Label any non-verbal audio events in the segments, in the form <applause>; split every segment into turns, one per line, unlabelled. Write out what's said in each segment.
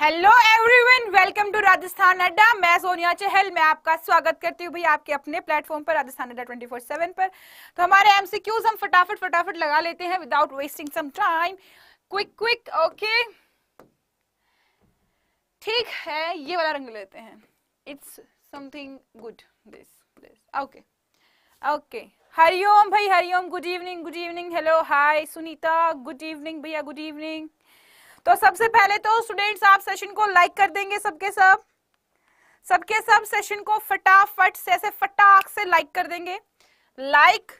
Hello everyone welcome to Rajasthan Adda मैं सोनिया चहल मैं आपका स्वागत करती हूँ भैया आपके अपने प्लेटफॉर्म पर राजस्थान अड्डा ट्वेंटी फोर सेवन पर तो हमारे एमसीक्यूज हम फटाफट फटाफट लगा लेते हैं without wasting some time quick quick okay ठीक है ये वाला रंग लेते हैं it's something good this this okay okay Hariom भाई Hariom good evening good evening hello hi Sunita good evening भैया गुड इवनिंग तो सबसे पहले तो स्टूडेंट्स आप सेशन को लाइक कर देंगे सबके सब सबके सब सेशन को फटाफट से ऐसे फटाक से लाइक कर देंगे लाइक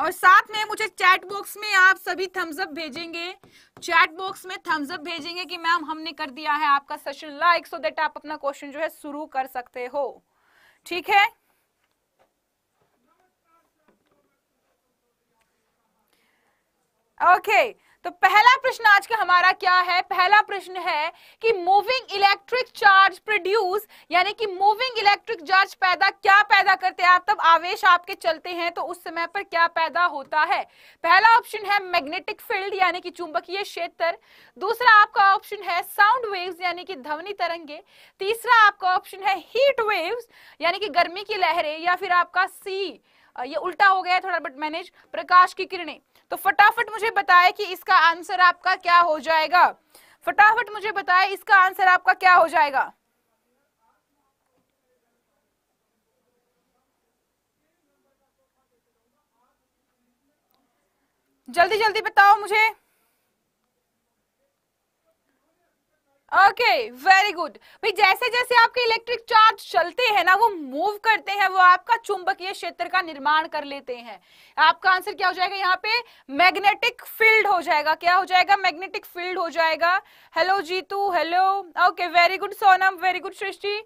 और साथ में मुझे चैट बॉक्स में आप सभी थम्स अप भेजेंगे चैट बॉक्स में थम्स अप भेजेंगे कि मैम हमने कर दिया है आपका सेशन लाइक सो देट आप अपना क्वेश्चन जो है शुरू कर सकते हो ठीक है ओके okay. तो पहला प्रश्न आज का हमारा क्या है पहला प्रश्न है कि मूविंग इलेक्ट्रिक चार्ज प्रोड्यूस यानी कि मूविंग इलेक्ट्रिक चार्ज पैदा क्या पैदा करते हैं आप तब आवेश आपके चलते हैं तो उस समय पर क्या पैदा होता है पहला ऑप्शन है मैग्नेटिक फील्ड यानी कि चुंबकीय क्षेत्र दूसरा आपका ऑप्शन है साउंड वेव्स यानी कि ध्वनि तरंगे तीसरा आपका ऑप्शन है हीट वेव्स यानी कि गर्मी की लहरें या फिर आपका सी ये उल्टा हो गया थोड़ा बट मैनेज प्रकाश की किरणें तो फटाफट मुझे बताएं कि इसका आंसर आपका क्या हो जाएगा फटाफट मुझे बताएं इसका आंसर आपका क्या हो जाएगा जल्दी जल्दी बताओ मुझे ओके वेरी गुड भाई जैसे जैसे आपके इलेक्ट्रिक चार्ज चलते हैं ना वो मूव करते हैं वो आपका चुंबकीय क्षेत्र का निर्माण कर लेते हैं आपका आंसर क्या हो जाएगा यहाँ पे मैग्नेटिक फील्ड हो जाएगा क्या हो जाएगा मैग्नेटिक फील्ड हो जाएगा hello Jeetu hello okay very good Sonam very good Srishti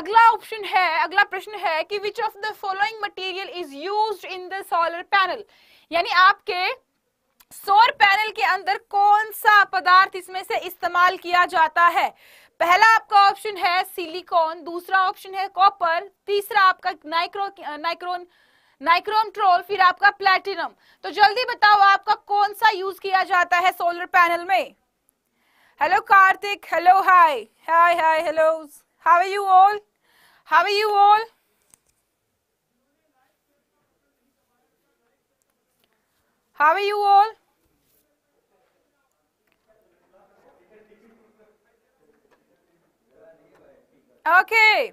अगला ऑप्शन है अगला प्रश्न है कि which of the following material is use in the solar panel यानी आपके सोर पैनल के अंदर कौन सा पदार्थ इसमें से इस्तेमाल किया जाता है पहला आपका ऑप्शन है सिलिकॉन दूसरा ऑप्शन है कॉपर तीसरा आपका नाइक्रो नाइक्रोन नाइक्रोम ट्रोल फिर आपका प्लेटिनम तो जल्दी बताओ आपका कौन सा यूज किया जाता है सोलर पैनल में hello Kartik hello hi hi hi hello how you all how you all how you all okay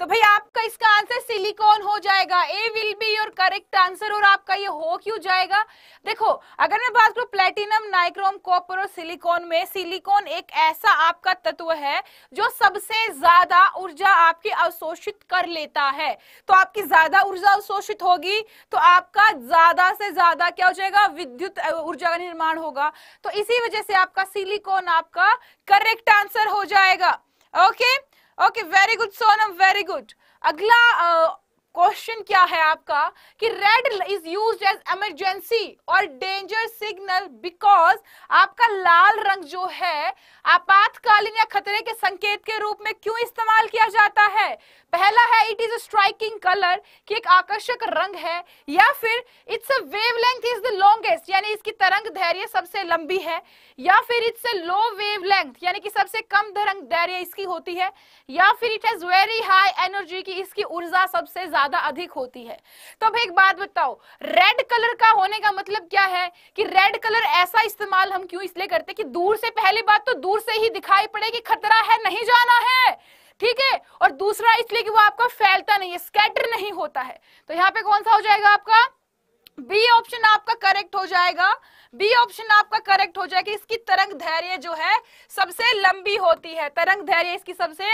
तो भाई आपका इसका आंसर सिलिकॉन हो जाएगा A will be your correct answer और आपका ये हो क्यों जाएगा देखो अगर मैं बात करूं प्लेटिनम नाइक्रोम कॉपर और सिलिकॉन में सिलिकॉन एक ऐसा आपका तत्व है जो सबसे ज्यादा ऊर्जा आपकी अवशोषित कर लेता है तो आपकी ज्यादा ऊर्जा अवशोषित होगी तो आपका ज्यादा से ज्यादा क्या हो जाएगा विद्युत ऊर्जा का निर्माण होगा तो इसी वजह से आपका सिलिकॉन आपका करेक्ट आंसर हो जाएगा okay okay? okay very good sonam very good agla uh, question क्या है आपका कि red is use as emergency और डेंजर सिग्नल बिकॉज आपका लाल रंग जो है आपातकालीन या खतरे के संकेत के रूप में क्यों इस्तेमाल किया जाता है पहला है इट इज स्ट्राइकिंग कलर कि एक आकर्षक रंग है या फिर it's a wavelength is the longest यानी इसकी तरंग धैर्य सबसे लंबी है या फिर इट्स अ लो वेवलेंथ यानी कि सबसे कम तरंग धैर्य इसकी होती है या फिर it has very high energy की इसकी ऊर्जा सबसे ज्यादा अधिक होती है तो अब एक बात बताओ रेड कलर का होने का मतलब क्या है कि रेड कलर ऐसा इस्तेमाल हम क्यों इसलिए करते कि दूर से पहली बात तो दूर से ही दिखाई पड़े कि खतरा है नहीं जाना है ठीक है और दूसरा इसलिए कि वो आपका फैलता नहीं है स्कैटर नहीं होता है तो यहाँ पे कौन सा हो जाएगा आपका बी ऑप्शन आपका करेक्ट हो जाएगा बी ऑप्शन आपका करेक्ट हो जाएगा इसकी तरंग धैर्य जो है सबसे लंबी होती है तरंग धैर्य इसकी सबसे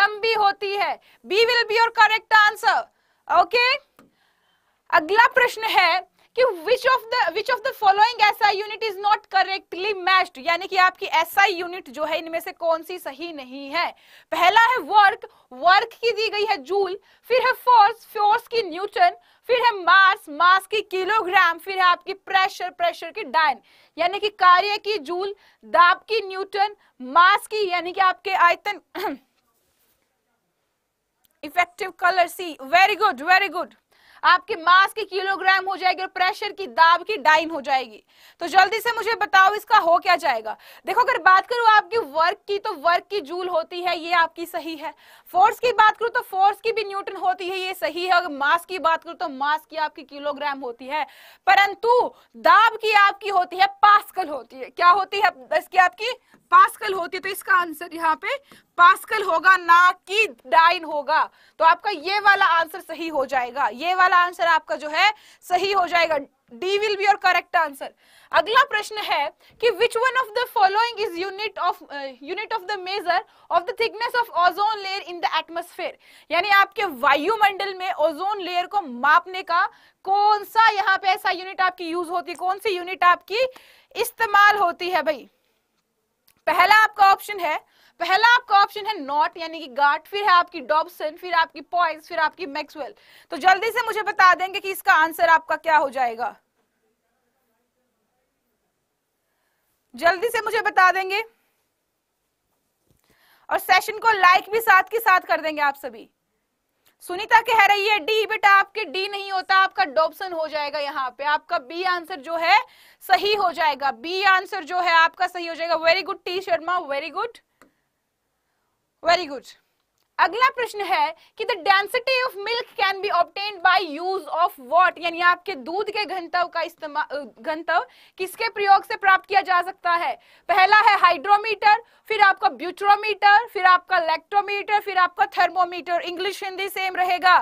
लंबी होती है B will be your correct answer okay अगला प्रश्न है कि which of the which of the following SI unit is not correctly matched यानी कि आपकी एसआई यूनिट जो है इनमें से कौन सी सही नहीं है पहला है वर्क वर्क की दी गई है जूल फिर है फोर्स फोर्स की न्यूटन फिर है मास मास की किलोग्राम फिर है आपकी प्रेशर प्रेशर की डायन यानी कि कार्य की जूल दाब की न्यूटन मास की यानी कि आपके आयतन <clears throat> effective colour C very good very good आपके मास की किलोग्राम हो जाएगी और प्रेशर की दाब की डाइन हो जाएगी तो जल्दी से मुझे बताओ इसका हो क्या जाएगा देखो अगर बात करूं आपकी वर्क की तो वर्क की जूल होती है ये आपकी सही है फोर्स की बात करूं तो फोर्स की भी न्यूटन होती है ये सही है अगर मास की बात करूं तो मास की आपकी किलोग्राम होती है परंतु दाब की आपकी होती है पास्कल होती है क्या होती है इसकी आपकी पास्कल होती है तो इसका आंसर यहाँ पे पास्कल होगा ना कि डाइन होगा तो आपका ये वाला आंसर सही हो जाएगा ये वाला आंसर आपका जो है सही हो जाएगा D will be your correct answer अगला प्रश्न है कि which one of the following is unit of unit of the measure of the thickness of ozone layer in the atmosphere यानी आपके वायुमंडल में ओजोन लेयर को मापने का कौन सा यहाँ पे ऐसा यूनिट आपकी यूज होती कौन सी यूनिट आपकी इस्तेमाल होती है भाई पहला आपका ऑप्शन है पहला आपका ऑप्शन है नॉट यानी कि गार्ड फिर है आपकी डॉबसन फिर आपकी पॉइंट फिर आपकी मैक्सवेल तो जल्दी से मुझे बता देंगे कि इसका आंसर आपका क्या हो जाएगा जल्दी से मुझे बता देंगे और सेशन को लाइक भी साथ के साथ कर देंगे आप सभी सुनीता कह रही है डी बेटा आपके डी नहीं होता आपका डॉप्शन हो जाएगा यहाँ पे आपका बी आंसर जो है सही हो जाएगा बी आंसर जो है आपका सही हो जाएगा very good T Sharma very good very good अगला प्रश्न है कि the density of milk can be obtained by use of what यानी आपके दूध के घनत्व का इस्तेमाल घनत्व किसके प्रयोग से प्राप्त किया जा सकता है पहला है हाइड्रोमीटर फिर आपका ब्यूट्रोमीटर फिर आपका लेक्ट्रोमीटर फिर आपका थर्मोमीटर इंग्लिश हिंदी सेम रहेगा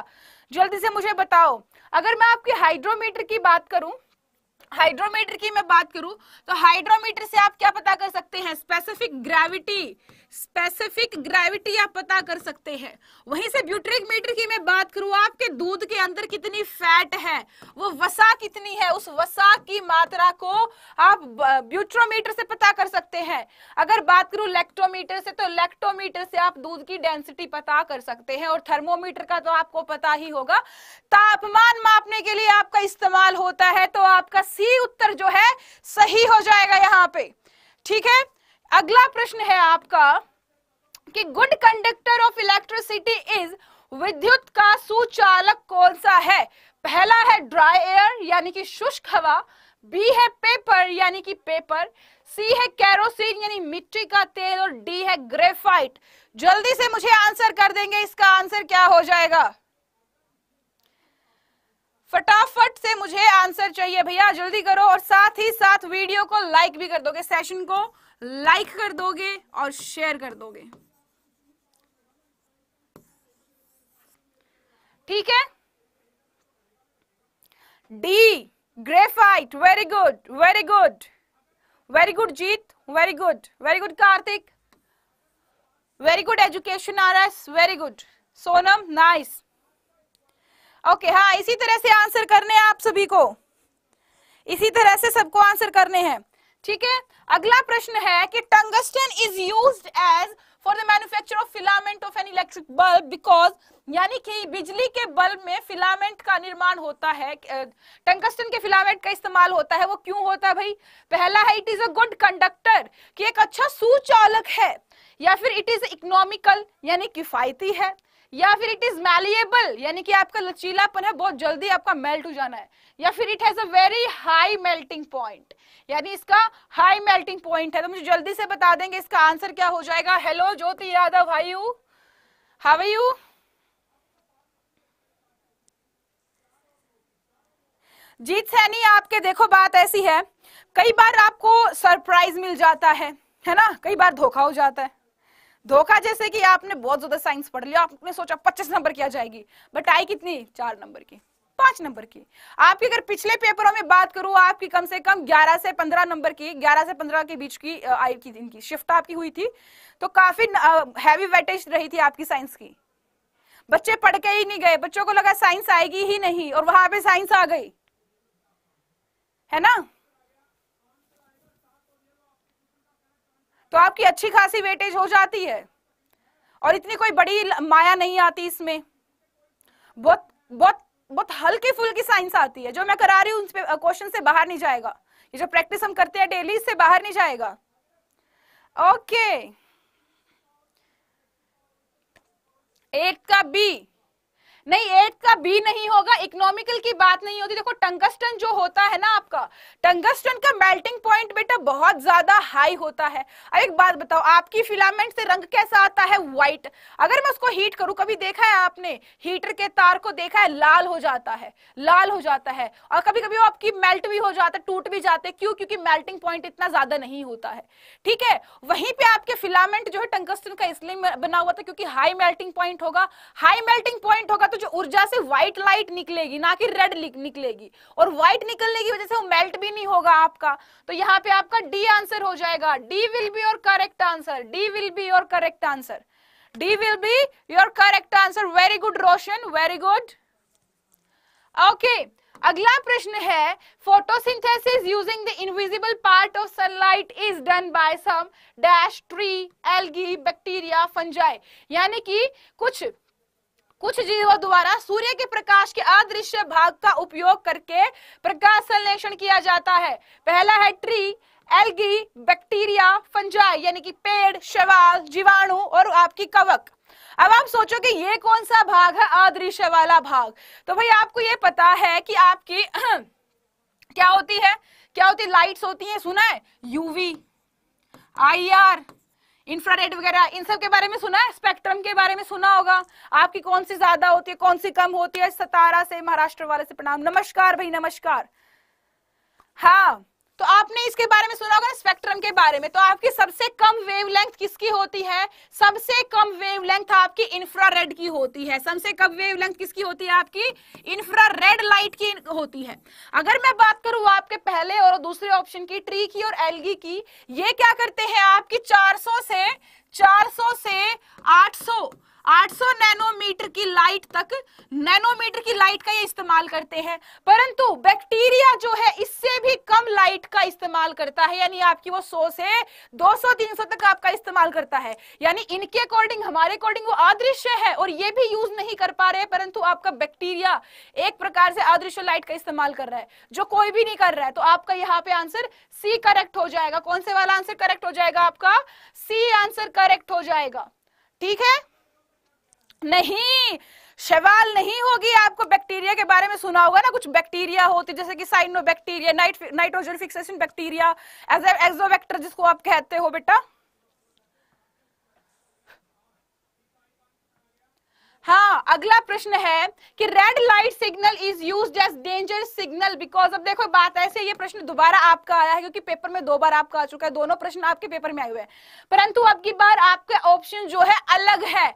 जल्दी से मुझे बताओ अगर मैं आपके हाइड्रोमीटर की बात करूं हाइड्रोमीटर की मैं बात करूं तो हाइड्रोमीटर से आप क्या पता कर सकते हैं स्पेसिफिक ग्रेविटी स्पेसिफिक ग्रेविटी आप पता कर सकते हैं वहीं से ब्यूट्रिक मीटर की मैं बात करूं आपके दूध के अंदर कितनी फैट है वो वसा कितनी है उस वसा की मात्रा को आप ब्यूट्रोमीटर से पता कर सकते हैं अगर बात करूं लेक्टोमीटर से तो लेक्टोमीटर से आप दूध की डेंसिटी पता कर सकते हैं और थर्मोमीटर का तो आपको पता ही होगा तापमान मापने के लिए आपका इस्तेमाल होता है तो आपका सी उत्तर जो है सही हो जाएगा यहाँ पे ठीक है अगला प्रश्न है आपका कि good conductor of electricity is विद्युत का सुचालक कौन सा है पहला है ड्राई एयर यानी कि शुष्क हवा बी है पेपर यानी कि पेपर सी है कैरोसिन यानी मिट्टी का तेल और डी है ग्रेफाइट जल्दी से मुझे आंसर कर देंगे इसका आंसर क्या हो जाएगा फटाफट से मुझे आंसर चाहिए भैया जल्दी करो और साथ ही साथ वीडियो को लाइक भी कर दोगे सेशन को लाइक like कर दोगे और शेयर कर दोगे ठीक है D graphite very good very good very good Jeet very good very good Kartik very good education R S very good Sonam nice okay हाँ इसी तरह से आंसर करने हैं आप सभी को इसी तरह से सबको आंसर करने हैं ठीक है अगला प्रश्न है कि tungsten is used as for the manufacture of filament of an electric bulb because यानी कि बिजली के बल्ब में फिलामेंट का निर्माण होता है टंगस्टन के फिलामेंट का इस्तेमाल होता है वो क्यों होता है भाई पहला है it is a good conductor कि एक अच्छा सुचालक है या फिर इट इज इकोनॉमिकल यानी किफायती है या फिर इट इज मैलिएबल यानी कि आपका लचीलापन है बहुत जल्दी आपका मेल्ट हो जाना है या फिर it has a very high melting point यानी इसका हाई मेल्टिंग पॉइंट है तो मुझे जल्दी से बता देंगे इसका आंसर क्या हो जाएगा hello Jyoti Yadav hi you how you Jeet Saini आपके देखो बात ऐसी है कई बार आपको सरप्राइज मिल जाता है है ना कई बार धोखा हो जाता है धोखा जैसे कि आपने बहुत ज्यादा साइंस पढ़ लिया आपने सोचा पच्चीस नंबर की आ जाएगी बट आई कितनी चार नंबर की पांच नंबर की आपकी अगर पिछले पेपरों में बात करूं आपकी कम से कम 11 से 15 नंबर की 11 से 15 के बीच की आई की इनकी शिफ्ट आपकी हुई थी तो काफी हैवी वेटेज रही थी आपकी साइंस की बच्चे पढ़ के ही नहीं गए बच्चों को लगा साइंस आएगी ही नहीं और वहां पर साइंस आ गई है ना तो आपकी अच्छी खासी वेटेज हो जाती है और इतनी कोई बड़ी माया नहीं आती इसमें बहुत बहुत बहुत हल्की फुल्की साइंस आती है जो मैं करा रही हूँ उनपे क्वेश्चन से बाहर नहीं जाएगा ये जो प्रैक्टिस हम करते हैं डेली इससे बाहर नहीं जाएगा ओके एक का बी नहीं एट का बी नहीं होगा इकोनॉमिकल की बात नहीं होती देखो टंगस्टन जो होता है ना आपका टंगस्टन का मेल्टिंग पॉइंट बेटा बहुत ज्यादा हाई होता है अब एक बात बताओ आपकी फिलामेंट से रंग कैसा आता है व्हाइट अगर मैं उसको हीट करूं कभी देखा है आपने हीटर के तार को देखा है लाल हो जाता है लाल हो जाता है और कभी कभी वो आपकी मेल्ट भी हो जाता है टूट भी जाते क्यों क्योंकि मेल्टिंग पॉइंट इतना ज्यादा नहीं होता है ठीक है वहीं पे आपके फिलामेंट जो है टंगस्टन का इसलिए बना हुआ था क्योंकि हाई मेल्टिंग पॉइंट होगा हाई मेल्टिंग पॉइंट होगा तो कुछ ऊर्जा से व्हाइट लाइट निकलेगी ना कि रेड निकलेगी और व्हाइट निकलने की वजह से वो मेल्ट भी नहीं होगा आपका तो यहाँ पे आपका डी आंसर हो जाएगा D will be your correct answer D will be your correct answer D will be your correct answer very good Roshan very good okay अगला प्रश्न है photosynthesis using the invisible part of sunlight is done by some dash tree algae bacteria fungi यानी कि कुछ कुछ जीवों द्वारा सूर्य के प्रकाश के अदृश्य भाग का उपयोग करके प्रकाश संश्लेषण किया जाता है पहला है ट्री एल्गी बैक्टीरिया फंजाई यानी कि पेड़ शवाल जीवाणु और आपकी कवक अब आप सोचो कि ये कौन सा भाग है अदृश्य वाला भाग तो भाई आपको ये पता है कि आपकी <clears throat> क्या होती है क्या होती लाइट्स होती है सुना है यूवी आई आर इंफ्रारेड वगैरह इन सब के बारे में सुना है स्पेक्ट्रम के बारे में सुना होगा आपकी कौन सी ज्यादा होती है कौन सी कम होती है सतारा से महाराष्ट्र वाले से प्रणाम नमस्कार भाई नमस्कार हाँ तो आपने इसके बारे में सुना होगा स्पेक्ट्रम के बारे में तो आपकी सबसे कम वेवलेंथ किसकी होती है सबसे कम वेवलेंथ आपकी इंफ्रारेड की होती है सबसे कम वेवलेंथ किसकी होती है आपकी इंफ्रारेड लाइट की होती है अगर मैं बात करूं आपके पहले और दूसरे ऑप्शन की ट्री की और एलगी की ये क्या करते हैं आपकी 400 से 400 से 800 800 नैनोमीटर की लाइट तक नैनोमीटर की लाइट का ये इस्तेमाल करते हैं परंतु बैक्टीरिया जो है इससे भी कम लाइट का इस्तेमाल करता है यानी आपकी वो 100 से 200 300 तक आपका इस्तेमाल करता है यानी इनके अकॉर्डिंग हमारे अकॉर्डिंग वो आदृश्य है और ये भी यूज नहीं कर पा रहे परंतु आपका बैक्टीरिया एक प्रकार से आदृश्य लाइट का इस्तेमाल कर रहा है जो कोई भी नहीं कर रहा है तो आपका यहाँ पे आंसर सी करेक्ट हो जाएगा कौन से वाला आंसर करेक्ट हो जाएगा आपका सी आंसर करेक्ट हो जाएगा ठीक है नहीं शैवाल नहीं होगी आपको बैक्टीरिया के बारे में सुना होगा ना कुछ बैक्टीरिया होती जैसे कि साइनो बैक्टीरिया नाइट नाइट्रोजन फिक्सेशन बैक्टीरिया एजोबैक्टर जिसको आप कहते हो बेटा हाँ अगला प्रश्न है कि red light signal is use as danger signal because अब देखो बात ऐसे ये प्रश्न दोबारा आपका आया है क्योंकि पेपर में दो बार आपका आ चुका है दोनों प्रश्न आपके पेपर में आए हुए हैं परंतु अब की बार आपके ऑप्शन जो है अलग है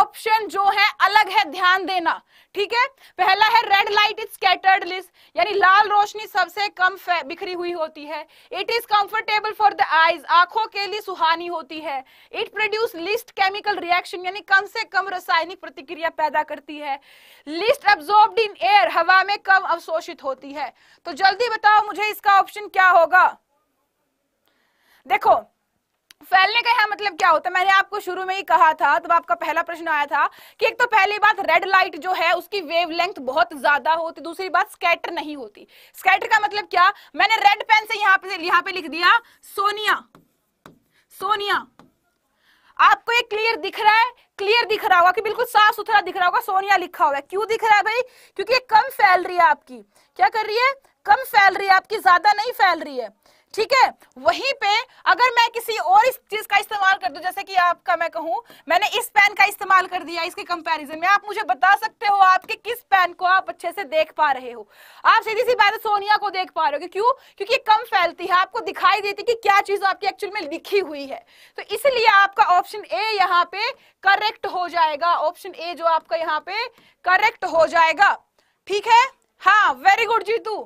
ऑप्शन जो है अलग है ध्यान देना ठीक है पहला है red light is scattered least यानी लाल रोशनी सबसे कम बिखरी हुई होती है it is comfortable for the eyes आंखों के लिए सुहानी होती है it produce least chemical reaction यानी कम से कम रासायनिक प्रतिक्रिया प्रतिक्रिया पैदा करती है लिस्ट अब्जॉर्ब्ड इन एयर हवा में कम अवशोषित होती है तो जल्दी बताओ मुझे इसका ऑप्शन क्या होगा देखो फैलने का यहां मतलब क्या होता है मैंने आपको शुरू में ही कहा था तब आपका पहला प्रश्न आया था कि एक तो पहली बात रेड लाइट जो है उसकी वेवलेंथ बहुत ज्यादा होती दूसरी बात स्कैटर नहीं होती स्कैटर का मतलब क्या मैंने रेड पेन से यहां पे यहां पे लिख दिया सोनिया सोनिया आपको ये क्लियर दिख रहा है क्लियर दिख रहा होगा कि बिल्कुल साफ सुथरा दिख रहा होगा सोनिया लिखा हुआ है क्यों दिख रहा है भाई क्योंकि ये कम फैल रही है आपकी क्या कर रही है कम फैल रही है आपकी ज्यादा नहीं फैल रही है ठीक है वहीं पे अगर मैं किसी और इस चीज का इस्तेमाल कर दूं जैसे कि आपका मैं कहूं मैंने इस पेन का इस्तेमाल कर दिया इसके कंपैरिजन में आप मुझे बता सकते हो आपके किस पेन को आप अच्छे से देख पा रहे हो आप सीधी सी बात सोनिया को देख पा रहे हो क्यों क्योंकि कम फैलती है आपको दिखाई देती कि क्या चीज आपकी एक्चुअल में लिखी हुई है तो इसलिए आपका ऑप्शन ए यहाँ पे करेक्ट हो जाएगा ऑप्शन ए जो आपका यहाँ पे करेक्ट हो जाएगा ठीक है हाँ वेरी गुड जीतू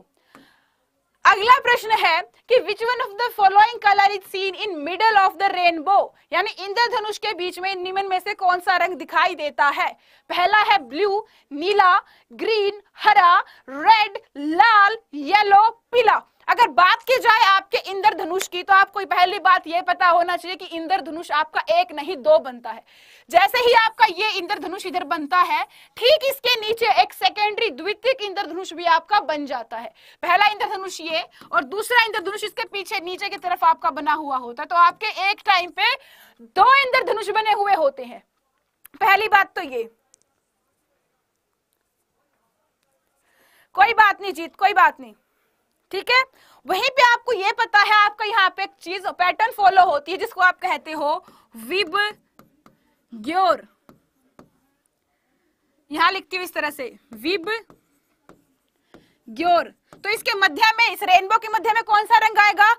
अगला प्रश्न है कि which one of the following colour is seen in middle of the rainbow यानी इंद्रधनुष के बीच में निम्न में से कौन सा रंग दिखाई देता है पहला है ब्लू नीला ग्रीन हरा रेड लाल येलो पीला अगर बात की जाए आपके इंद्र धनुष की तो आपको पहली बात यह पता होना चाहिए कि इंद्र धनुष आपका एक नहीं दो बनता है जैसे ही आपका ये इंद्र धनुष इधर बनता है ठीक इसके नीचे एक सेकेंडरी द्वितीय इंद्र धनुष भी आपका बन जाता है पहला इंद्र धनुष ये और दूसरा इंद्रधनुष इसके पीछे नीचे की तरफ आपका बना हुआ होता है तो आपके एक टाइम पे दो इंद्रधनुष बने हुए होते हैं पहली बात तो ये कोई बात नहीं जीत कोई बात नहीं ठीक है वहीं पे आपको ये पता है आपका यहाँ पे एक चीज पैटर्न फॉलो होती है जिसको आप कहते हो विब ग्योर यहां लिखती हूँ इस तरह से विब ग्योर तो इसके मध्य में इस रेनबो के मध्य में कौन सा रंग आएगा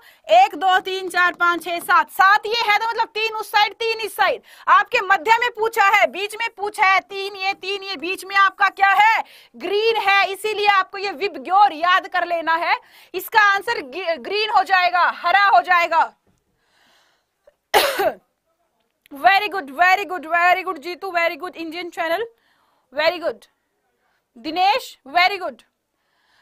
एक दो तीन चार पांच छह सात सात ये है तो मतलब तीन उस साइड तीन इस साइड आपके मध्य में पूछा है बीच में पूछा है तीन ये तीन ये बीच में आपका क्या है ग्रीन है इसीलिए आपको ये विबग्योर याद कर लेना है इसका आंसर ग्रीन हो जाएगा हरा हो जाएगा very good very good very good Jitu very good Indian channel very good Dinesh very good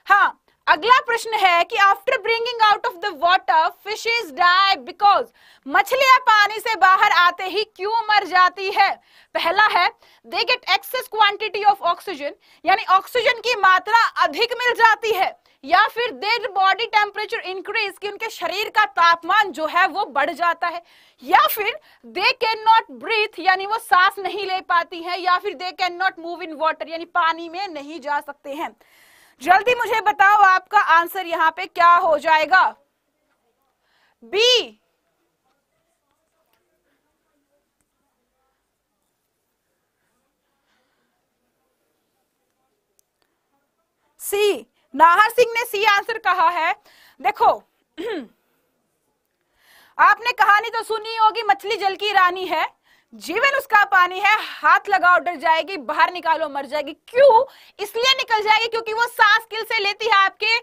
हाँ अगला प्रश्न है कि after bringing out of the water fishes die because मछलियां पानी से बाहर आते ही क्यों मर जाती है पहला है they get excess quantity of oxygen यानी ऑक्सीजन की मात्रा अधिक मिल जाती है या फिर देर बॉडी टेम्परेचर इंक्रीज कि उनके शरीर का तापमान जो है वो बढ़ जाता है या फिर दे कैन नॉट ब्रीथ यानी वो सांस नहीं ले पाती है या फिर they can not move in water यानी पानी में नहीं जा सकते हैं जल्दी मुझे बताओ आपका आंसर यहां पे क्या हो जाएगा बी सी नाहर सिंह ने सी आंसर कहा है देखो <clears throat> आपने कहानी तो सुनी होगी मछली जल की रानी है जीवन उसका पानी है हाथ लगाओ डर जाएगी बाहर निकालो मर जाएगी क्यों इसलिए निकल जाएगी क्योंकि वो सांस किल से लेती है आपके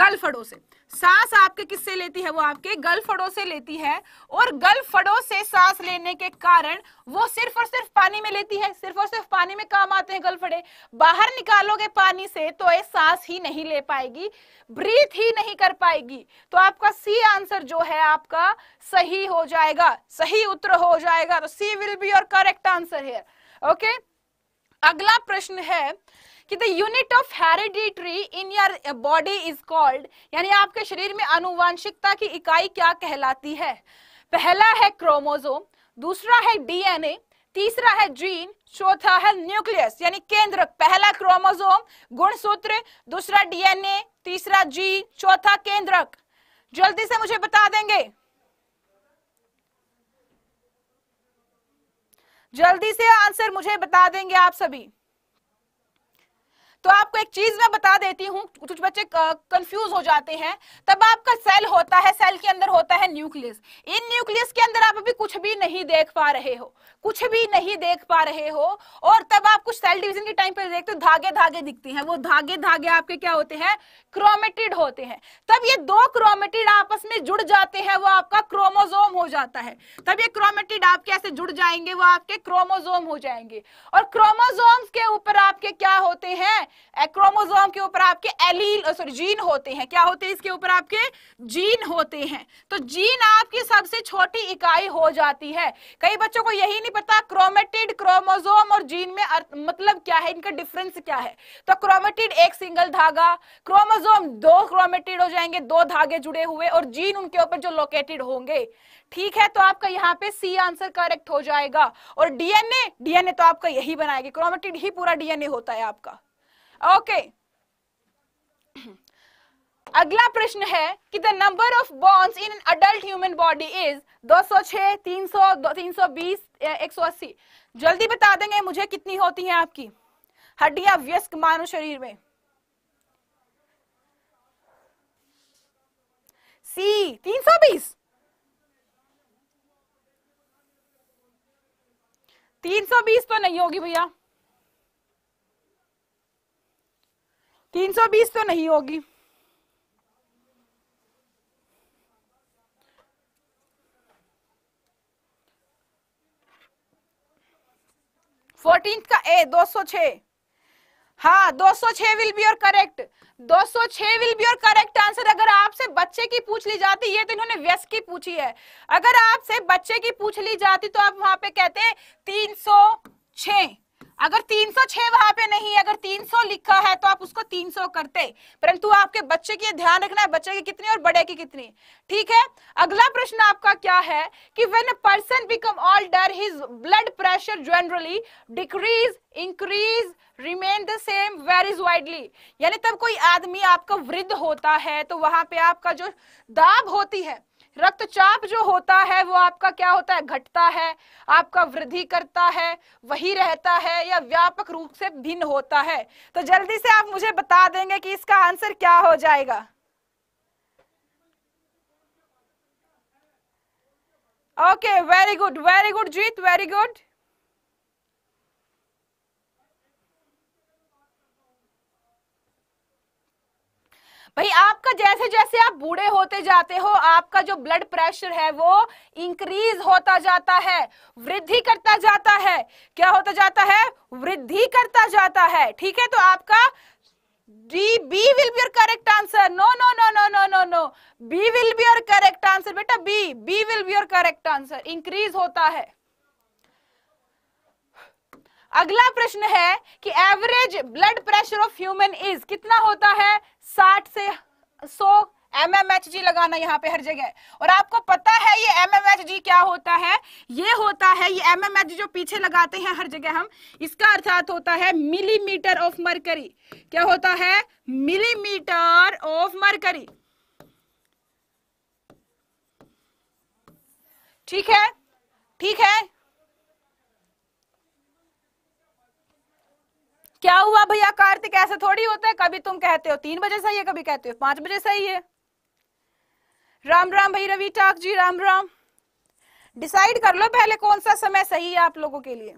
गलफड़ों से सांस आपके किससे लेती है वो आपके गलफड़ों से लेती है और गलफड़ों से सांस लेने के कारण वो सिर्फ और सिर्फ पानी में लेती है सिर्फ और सिर्फ पानी में काम आते हैं गलफड़े बाहर निकालोगे पानी से तो ये सांस ही नहीं ले पाएगी ब्रीथ ही नहीं कर पाएगी तो आपका सी आंसर जो है आपका सही हो जाएगा सही उत्तर हो जाएगा तो C will be your correct answer है ओके अगला प्रश्न है कि the unit of hereditary in your body is called यानी आपके शरीर में अनुवांशिकता की इकाई क्या कहलाती है पहला है क्रोमोजोम दूसरा है डीएनए तीसरा है जीन चौथा है न्यूक्लियस यानी केंद्रक पहला क्रोमोजोम गुणसूत्र दूसरा डीएनए तीसरा जीन चौथा केंद्रक जल्दी से मुझे बता देंगे जल्दी से आंसर मुझे बता देंगे आप सभी तो आपको एक चीज मैं बता देती हूँ कुछ बच्चे कंफ्यूज हो जाते हैं तब आपका सेल होता है सेल के अंदर होता है न्यूक्लियस इन न्यूक्लियस के अंदर आप अभी कुछ भी नहीं देख पा रहे हो कुछ भी नहीं देख पा रहे हो और तब आप कुछ सेल डिवीजन के टाइम पर देखते हो धागे धागे दिखते हैं वो धागे धागे आपके क्या होते हैं क्रोमेटिड होते हैं तब ये दो क्रोमेटिड आपस में जुड़ जाते हैं वो आपका क्रोमोजोम हो जाता है तब ये क्रोमेटिड आपके ऐसे जुड़ जाएंगे वो आपके क्रोमोजोम हो जाएंगे और क्रोमोजोम के ऊपर आपके क्या होते हैं क्रोमोजोम के ऊपर आपके एलील सॉरी जीन होते हैं क्या होते हैं इसके ऊपर आपके जीन होते हैं तो जीन आपकी सबसे छोटी इकाई हो जाती है कई बच्चों को यही नहीं पता क्रोमेटिड क्रोमोजोम और जीन में मतलब क्या है इनका डिफरेंस क्या है तो क्रोमेटिड एक सिंगल धागा क्रोमोजोम दो क्रोमेटिड हो जाएंगे दो धागे जुड़े हुए और जीन उनके ऊपर जो लोकेटेड होंगे ठीक है तो आपका यहाँ पे सी आंसर करेक्ट हो जाएगा और डीएनए डीएनए तो आपका यही बनाएगी क्रोमेटिड ही पूरा डीएनए होता है आपका ओके <clears throat> अगला प्रश्न है कि the number of bones in an adult human body is 206, 300, 320, 180. जल्दी बता देंगे मुझे कितनी होती है आपकी हड्डियां व्यस्क मानव शरीर में सी 320 320 तो नहीं होगी भैया तीन सौ बीस तो नहीं होगी फोर्टीन का ए दो सौ छ हाँ दो सौ छ विल बी और करेक्ट दो सौ छ विल बी और करेक्ट आंसर अगर आपसे बच्चे की पूछ ली जाती ये तो इन्होंने व्यस्त की पूछी है अगर आपसे बच्चे की पूछ ली जाती तो आप वहां पे कहते हैं तीन सौ छ अगर 306 वहां पे नहीं अगर 300 लिखा है तो आप उसको 300 करते परंतु आपके बच्चे की ध्यान रखना है बच्चे की कितनी और बड़े की कितनी ठीक है अगला प्रश्न आपका क्या है कि when a person become older his blood pressure generally decrease increase remain the same varies widely यानी तब कोई आदमी आपका वृद्ध होता है तो वहां पे आपका जो दाब होती है रक्तचाप जो होता है वो आपका क्या होता है घटता है आपका वृद्धि करता है वही रहता है या व्यापक रूप से भिन्न होता है तो जल्दी से आप मुझे बता देंगे कि इसका आंसर क्या हो जाएगा okay very good very good Jeet very good भाई आपका जैसे जैसे आप बूढ़े होते जाते हो आपका जो ब्लड प्रेशर है वो इंक्रीज होता जाता है वृद्धि करता जाता है क्या होता जाता है वृद्धि करता जाता है ठीक है तो आपका D B will be correct answer no no no no no no no B will be correct answer बेटा B B will be correct answer increase होता है अगला प्रश्न है कि average blood pressure of human is कितना होता है साठ से सो एम एम एच जी लगाना यहाँ पे हर जगह और आपको पता है ये एम एम एच जी क्या होता है ये होता है ये एम एम एच जी जो पीछे लगाते हैं हर जगह हम इसका अर्थात होता है मिलीमीटर ऑफ मरकरी क्या होता है मिलीमीटर ऑफ मरकरी ठीक है ठीक है क्या हुआ भैया कार्तिक ऐसे थोड़ी होता है कभी तुम कहते हो तीन बजे सही है कभी कहते हो पांच बजे सही है राम राम भाई रवि टाक जी राम राम डिसाइड कर लो पहले कौन सा समय सही है आप लोगों के लिए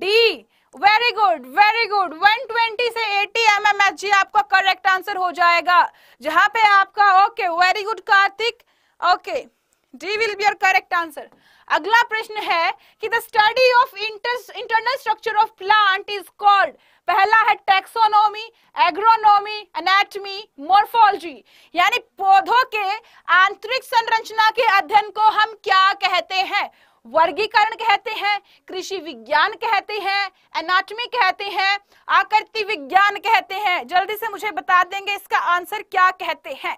D very good very good 120 से 80 एम एम जी आपका करेक्ट आंसर हो जाएगा जहां पे आपका okay very good Kartik okay D will be your correct answer अगला प्रश्न है कि the study of India internal structure of plant is called पहला है टेक्सोनोमी एग्रोनोमी एनाटमी मोर्फोलॉजी यानी पौधों के आंतरिक संरचना के अध्ययन को हम क्या कहते हैं वर्गीकरण कहते हैं कृषि विज्ञान कहते हैं एनाटमी कहते हैं आकृति विज्ञान कहते हैं जल्दी से मुझे बता देंगे इसका आंसर क्या कहते हैं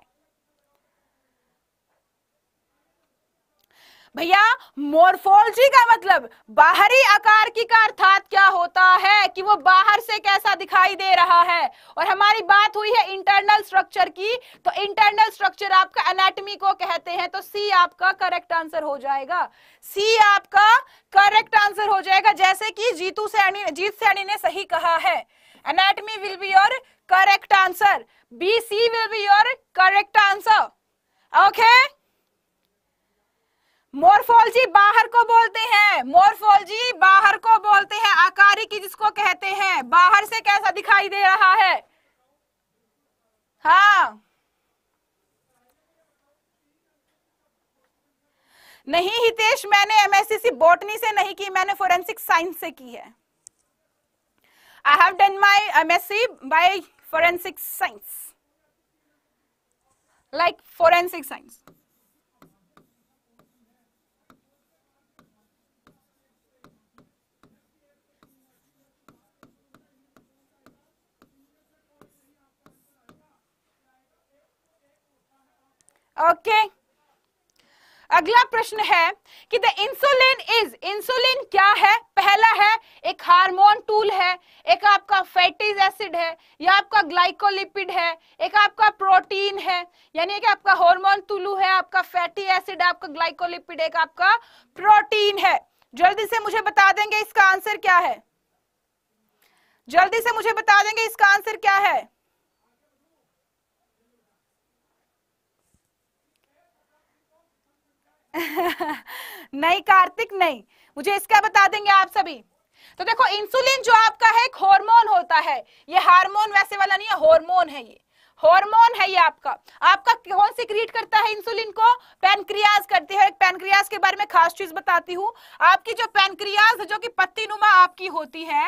भैया मोर्फोलॉजी का मतलब बाहरी आकार की का अर्थात क्या होता है कि वो बाहर से कैसा दिखाई दे रहा है और हमारी बात हुई है इंटरनल स्ट्रक्चर की तो इंटरनल स्ट्रक्चर आपका एनाटमी को कहते हैं तो सी आपका करेक्ट आंसर हो जाएगा सी आपका करेक्ट आंसर हो जाएगा जैसे कि जीतू सैनी जीत सैनी ने सही कहा है anatomy will be your correct answer bc will be your correct answer okay morphology बाहर को बोलते हैं मोर्फोलॉजी बाहर को बोलते हैं की जिसको कहते हैं बाहर से कैसा दिखाई दे रहा है हाँ नहीं हितेश मैंने एमएससी बॉटनी से नहीं की मैंने फोरेंसिक साइंस से की है I have done my MSc by forensic science like forensic science okay अगला प्रश्न है कि द इंसुलिन इज इंसुलिन क्या है पहला है एक हार्मोन टूल है एक आपका फैटीज एसिड है या आपका ग्लाइकोलिपिड है एक आपका प्रोटीन है यानी कि आपका हार्मोन टूलू है आपका फैटी एसिड आपका ग्लाइकोलिपिड एक आपका प्रोटीन है जल्दी से मुझे बता देंगे इसका आंसर क्या है जल्दी से मुझे बता देंगे इसका आंसर क्या है <laughs> नहीं कार्तिक नहीं मुझे इसका बता देंगे आप सभी तो देखो इंसुलिन जो आपका है एक हार्मोन होता है ये हार्मोन वैसे वाला नहीं है हार्मोन है ये हार्मोन है ये आपका आपका कौन से क्रिएट करता है इंसुलिन को पेनक्रियाज करती है एक पेनक्रियाज के बारे में खास चीज बताती हूँ आपकी जो पेनक्रियाज जो कि नुमा आपकी होती है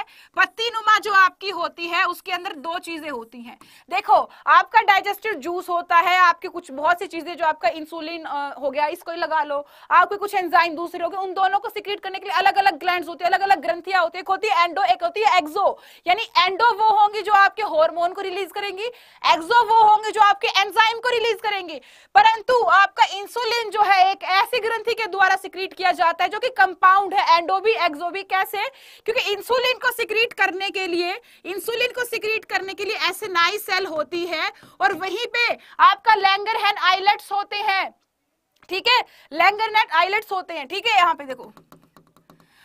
नुमा जो आपकी होती है उसके अंदर दो चीजें होती हैं देखो आपका डाइजेस्टिव जूस होता है आपके कुछ बहुत सी चीजें जो आपका इंसुलिन हो गया इसको लगा लो आपके कुछ एंजाइम दूसरे हो गए उन दोनों को सिक्रिएट करने के लिए अलग अलग ग्लैंड होते हैं अलग अलग ग्रंथियां होती है एक होती है एंडो एक होती है एग्जो यानी एंडो वो होंगी जो आपके हॉर्मोन को रिलीज करेंगी एग्जो तो वो होंगे जो आपके एंजाइम को रिलीज करेंगे परंतु आपका इंसुलिन जो है एक ऐसी ग्रंथि के द्वारा सिक्रीट किया जाता है जो कि कंपाउंड है एंडोबी एक्सोबी कैसे क्योंकि इंसुलिन को सिक्रीट करने के लिए इंसुलिन को सिक्रीट करने के लिए ऐसे नाई सेल होती है और वहीं पे आपका लैंगर लैंगरहैन आइलेट्स होते हैं ठीक है लैंगर नेट आइलेट्स होते हैं ठीक है यहाँ पे देखो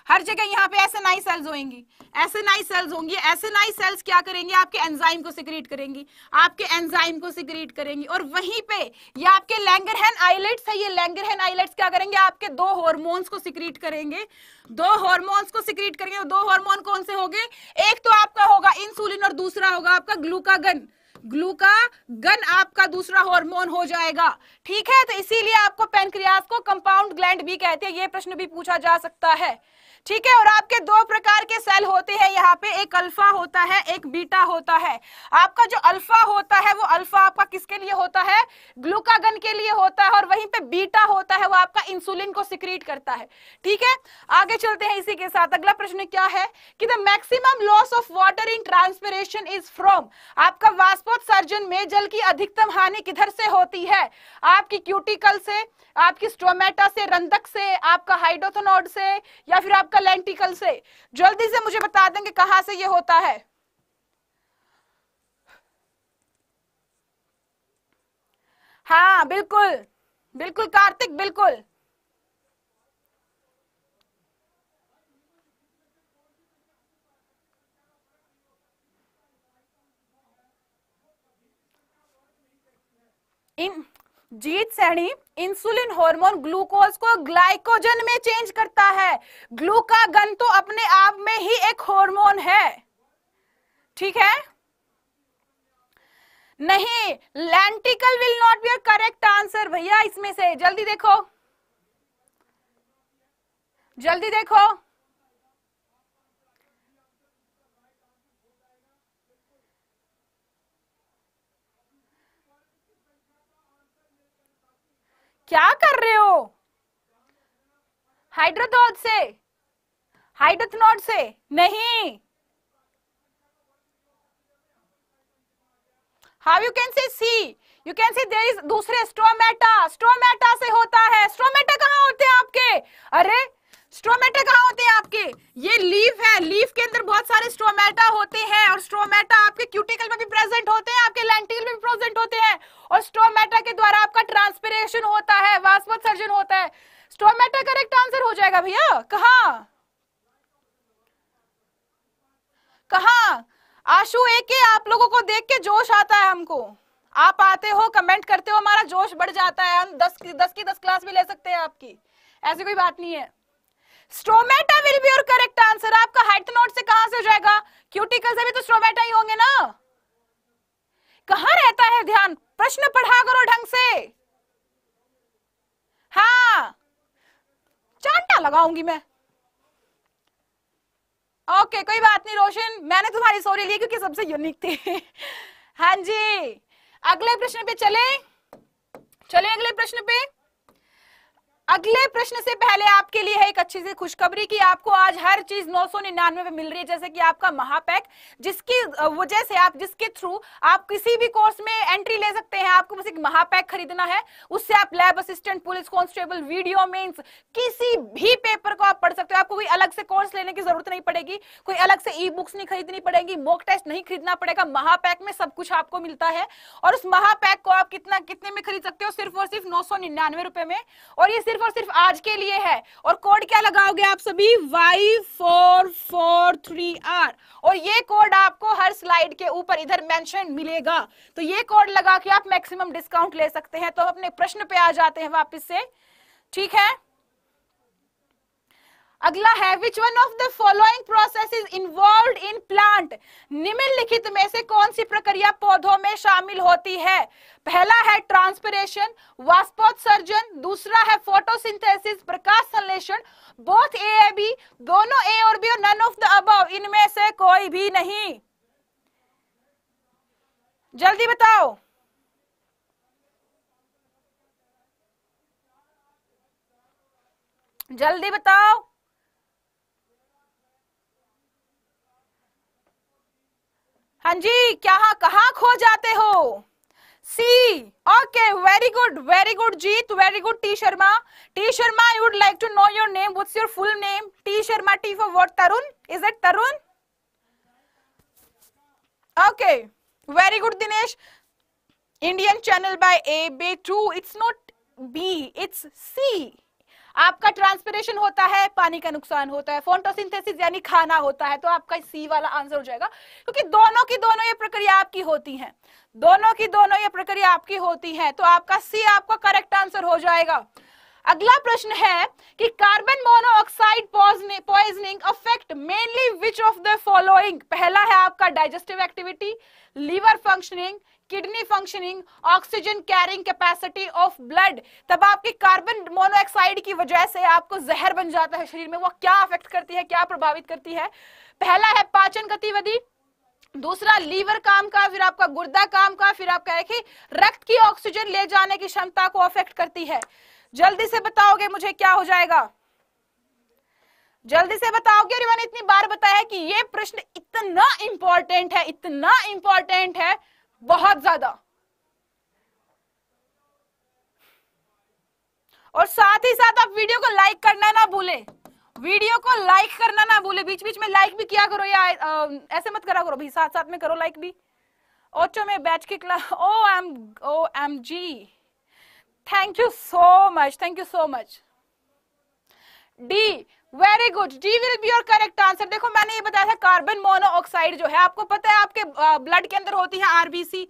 हर जगह यहाँ पे ऐसे नाई सेल्स होंगी ऐसे नाई सेल्स होंगी ऐसे नाई सेल्स क्या करेंगे आपके एंजाइम को सिक्रीट करेंगी आपके एंजाइम को सिक्रीट करेंगी और वहीं पे ये आपके हैन आइलेट्स है ये हैन आइलेट्स क्या करेंगे आपके दो हॉर्मोन्स को सिक्रीट करेंगे दो हॉर्मोन्स को सिक्रीट करेंगे दो हॉर्मोन कौन से होंगे एक तो आपका होगा इंसुलिन और दूसरा होगा आपका ग्लूकागन गन आपका दूसरा हार्मोन हो जाएगा ठीक है तो इसीलिए आपको पेनक्रियास को कंपाउंड ग्लैंड भी कहते हैं ये प्रश्न भी पूछा जा सकता है ठीक है और आपके दो प्रकार के सेल होते हैं यहाँ पे एक अल्फा होता है एक बीटा होता है आपका जो अल्फा होता है वो अल्फा आपका किसके लिए होता है ग्लूकागन के लिए होता है और वहीं पे बीटा होता है वो आपका इंसुलिन को सिक्रीट करता है ठीक है आगे चलते हैं इसी के साथ अगला प्रश्न क्या है कि the maximum loss of water in transpiration is from आपका वास्पोत्सर्जन में जल की अधिकतम हानि किधर से होती है आपकी क्यूटिकल से आपकी स्टोमेटा से रंधक से आपका हाइड्रोथोनोड से या फिर आपका आपका लेंटिकल से जल्दी से मुझे बता देंगे कहां से ये होता है हाँ बिल्कुल बिल्कुल कार्तिक बिल्कुल इन Jeet Saini insulin hormone glucose को ग्लाइकोजन में चेंज करता है ग्लूकागन तो अपने आप में ही एक हार्मोन है ठीक है नहीं lenticel will not be a correct answer भैया इसमें से जल्दी देखो जल्दी देखो क्या कर रहे हो हाइड्रोथोड से हाइड्रोथनोड से नहीं how you can say see you can see there is दूसरे स्ट्रोमेटा स्ट्रोमेटा से होता है स्ट्रोमेटा कहाँ होते हैं आपके अरे स्ट्रोमेटा कहाँ होते हैं आपके ये लीफ है लीफ के अंदर बहुत सारे स्ट्रोमेटा होते हैं और स्ट्रोमेटा आपके क्यूटिकल में भी प्रेजेंट होते हैं आपके लेंटिकल में भी प्रेजेंट होते हैं और स्ट्रोमेटा के द्वारा आपका ट्रांसपिरेशन होता है वाष्पोत्सर्जन होता है स्ट्रोमेटा करेक्ट आंसर हो जाएगा भैया कहा कहा आशु एक के आप लोगों को देख के जोश आता है हमको आप आते हो कमेंट करते हो हमारा जोश बढ़ जाता है हम दस की दस की दस क्लास भी ले सकते हैं आपकी ऐसी कोई बात नहीं है stomata will be your correct answer आपका नोट से कहां से हो जाएगा क्यूटिकल्स अभी तो स्ट्रोमेटा ही होंगे ना कहा रहता है ध्यान प्रश्न पढ़ा करो ढंग से हाँ चांटा लगाऊंगी मैं ओके कोई बात नहीं रोशन मैंने तुम्हारी सॉरी ली क्योंकि सबसे यूनिक थी <laughs> हाँ जी अगले प्रश्न पे चले चले अगले प्रश्न पे अगले प्रश्न से पहले आपके लिए है एक अच्छी सी खुशखबरी कि आपको आज हर चीज नौ सौ निन्यानवे में मिल रही है जैसे कि आपका महापैक जिसकी वजह से आप जिसके थ्रू आप किसी भी कोर्स में एंट्री ले सकते हैं आपको बस एक महापैक खरीदना है उससे आप lab assistant police constable video mains किसी भी पेपर को आप पढ़ सकते हो आपको कोई अलग से कोर्स लेने की जरूरत नहीं पड़ेगी कोई अलग से ई बुक्स नहीं खरीदनी पड़ेगी मोक टेस्ट नहीं खरीदना पड़ेगा महापैक में सब कुछ आपको मिलता है और उस महापैक को आप कितना कितने में खरीद सकते हो सिर्फ और सिर्फ नौ सौ निन्यानवे रुपए में और ये सिर्फ और सिर्फ आज के लिए है और कोड क्या लगाओगे आप सभी Y four four three R और ये कोड आपको हर स्लाइड के ऊपर इधर मेंशन मिलेगा तो ये कोड लगा के आप मैक्सिमम डिस्काउंट ले सकते हैं तो अपने प्रश्न पे आ जाते हैं वापिस से ठीक है अगला है which one of the following process is involve in plant निम्नलिखित में से कौन सी प्रक्रिया पौधों में शामिल होती है पहला है ट्रांसपिरेशन वाष्पोत्सर्जन दूसरा है फोटोसिंथेसिस प्रकाश संश्लेषण बोथ ए ए बी दोनों ए और बी और नन ऑफ द अबव इनमें से कोई भी नहीं जल्दी बताओ जल्दी बताओ हाँ जी क्या कहा खो जाते हो C okay very good very good Jeet very good T Sharma T Sharma I would like to know your name what's your full name T Sharma T for what Tarun is it Tarun okay very good Dinesh Indian channel by A B to it's not B it's C आपका transpiration होता है पानी का नुकसान होता है photosynthesis यानी खाना होता है तो आपका सी वाला आंसर हो जाएगा क्योंकि दोनों की दोनों ये प्रक्रिया आपकी होती है दोनों की दोनों ये प्रक्रिया आपकी होती है तो आपका सी आपका करेक्ट आंसर हो जाएगा अगला प्रश्न है कि carbon monoxide poisoning affect mainly which of the following पहला है आपका digestive activity liver functioning kidney functioning oxygen carrying capacity of blood तब आपके कार्बन मोनोऑक्साइड की वजह से आपको जहर बन जाता है शरीर में वो क्या अफेक्ट करती है क्या प्रभावित करती है पहला है पाचन गतिविधि दूसरा लीवर काम का फिर आपका गुर्दा काम का फिर आपका देखिए रक्त की ऑक्सीजन ले जाने की क्षमता को अफेक्ट करती है जल्दी से बताओगे मुझे क्या हो जाएगा जल्दी से बताओगे अरे मैंने इतनी बार बताया कि ये प्रश्न इतना इंपॉर्टेंट है इतना इंपॉर्टेंट है बहुत ज्यादा और साथ ही साथ आप वीडियो को लाइक करना ना भूले वीडियो को लाइक करना ना भूले बीच बीच में लाइक भी किया करो या ऐसे मत करा करो भाई साथ साथ में करो लाइक भी ओचो में बैच के class O M O M G thank you so much thank you so much D very good D will be your correct answer देखो मैंने ये बताया था कार्बन मोनोऑक्साइड जो है आपको पता है आपके ब्लड के अंदर होती है आरबीसी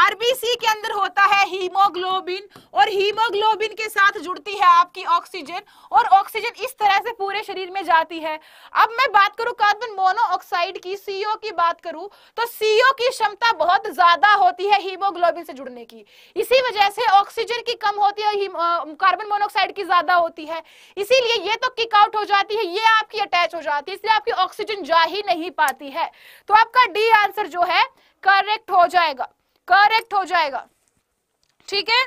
आरबीसी के अंदर होता है हीमोग्लोबिन और हीमोग्लोबिन के साथ जुड़ती है आपकी ऑक्सीजन और ऑक्सीजन इस तरह से पूरे शरीर में जाती है अब मैं बात करूं कार्बन मोनोऑक्साइड की सीओ की बात करूं तो सीओ की क्षमता बहुत ज्यादा होती है हीमोग्लोबिन से जुड़ने की इसी वजह से ऑक्सीजन की कम होती है कार्बन मोनोऑक्साइड की ज्यादा होती है इसीलिए ये तो किक आउट हो जाती जाती है ये आपकी अटैच हो जाती है इसलिए आपकी ऑक्सीजन जा ही नहीं पाती है तो आपका डी आंसर जो है करेक्ट हो जाएगा करेक्ट हो जाएगा ठीक है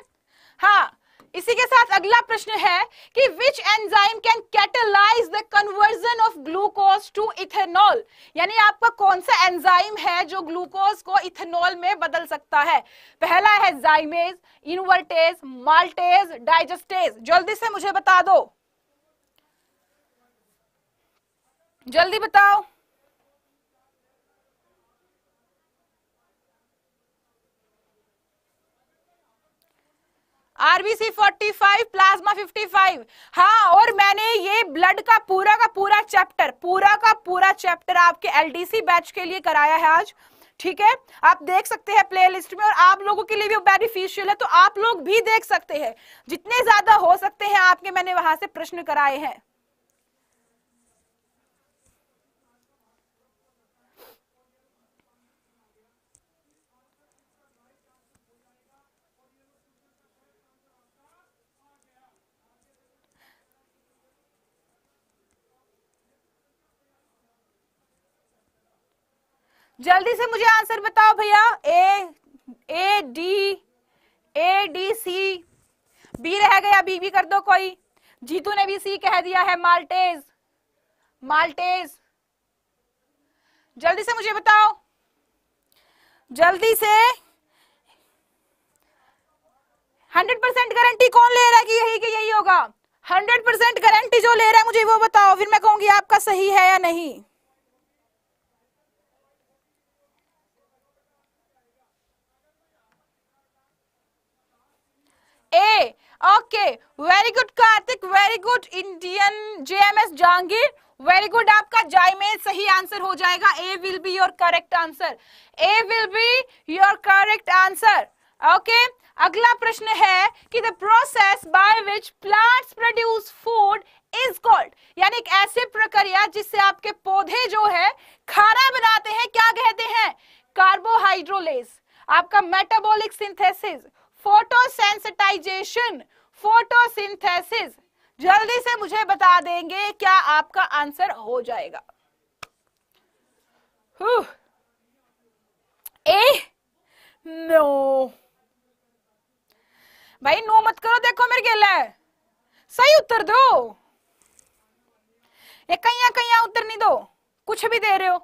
हाँ इसी के साथ अगला प्रश्न है कि which enzyme can catalyse the conversion of glucose to ethanol यानी आपका कौन सा एंजाइम है जो ग्लूकोज को इथेनॉल में बदल सकता है पहला है जाइमेज इनवर्टेज माल्टेज डाइजेस्टेज जल्दी से मुझे बता दो जल्दी बताओ आरबीसी 45 प्लाज्मा 55 हाँ और मैंने ये ब्लड का पूरा का पूरा चैप्टर पूरा का पूरा चैप्टर आपके एलडीसी बैच के लिए कराया है आज ठीक है आप देख सकते हैं प्लेलिस्ट में और आप लोगों के लिए भी बेनिफिशियल है तो आप लोग भी देख सकते हैं जितने ज्यादा हो सकते हैं आपके मैंने वहां से प्रश्न कराए हैं जल्दी से मुझे आंसर बताओ भैया A A D A D C B रह गया बी भी कर दो कोई जीतू ने भी सी कह दिया है माल्टेज माल्टेज जल्दी से मुझे बताओ जल्दी से हंड्रेड परसेंट गारंटी कौन ले रहा है कि यही कि यही होगा हंड्रेड परसेंट गारंटी जो ले रहा है मुझे वो बताओ फिर मैं कहूंगी आपका सही है या नहीं A okay very good Kartik very good Indian JMS Jahangir very good आपका जाय में सही आंसर हो जाएगा A will be your correct answer A will be your correct answer okay अगला प्रश्न है कि the process by which plants produce food is called यानी एक ऐसी प्रक्रिया जिससे आपके पौधे जो है खाना बनाते हैं क्या कहते हैं कार्बोहाइड्रोलेस आपका मेटाबॉलिक सिंथेसिस फोटोसेंसिटाइजेशन फोटोसिंथेसिस जल्दी से मुझे बता देंगे क्या आपका आंसर हो जाएगा ए नो भाई नो मत करो देखो मेरे गिल है सही उत्तर दो ये कहीं कहीं उत्तर नहीं दो कुछ भी दे रहे हो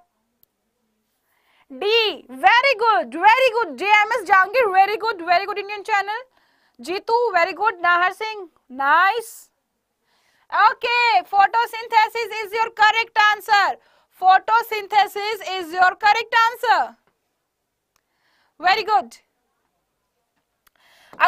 D very good very good J M S Jahangir very good very good Indian channel Jitu very good Nahar Singh nice okay photosynthesis is your correct answer photosynthesis is your correct answer very good